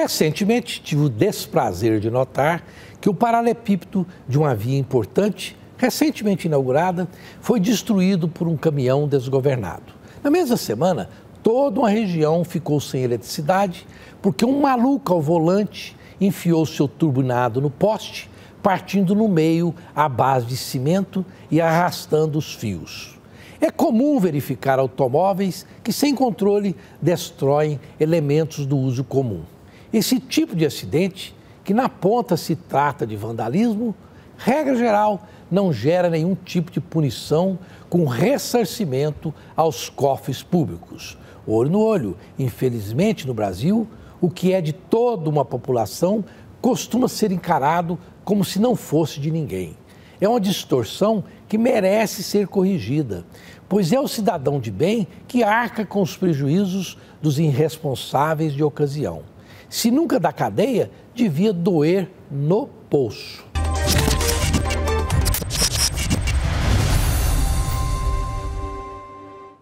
Recentemente, tive o desprazer de notar que o paralelepípedo de uma via importante, recentemente inaugurada, foi destruído por um caminhão desgovernado. Na mesma semana, toda uma região ficou sem eletricidade porque um maluco ao volante enfiou seu turbinado no poste, partindo no meio à base de cimento e arrastando os fios. É comum verificar automóveis que, sem controle, destroem elementos do uso comum. Esse tipo de acidente, que na ponta se trata de vandalismo, regra geral, não gera nenhum tipo de punição com ressarcimento aos cofres públicos. Olho no olho, infelizmente no Brasil, o que é de toda uma população costuma ser encarado como se não fosse de ninguém. É uma distorção que merece ser corrigida, pois é o cidadão de bem que arca com os prejuízos dos irresponsáveis de ocasião. Se nunca da cadeia, devia doer no bolso.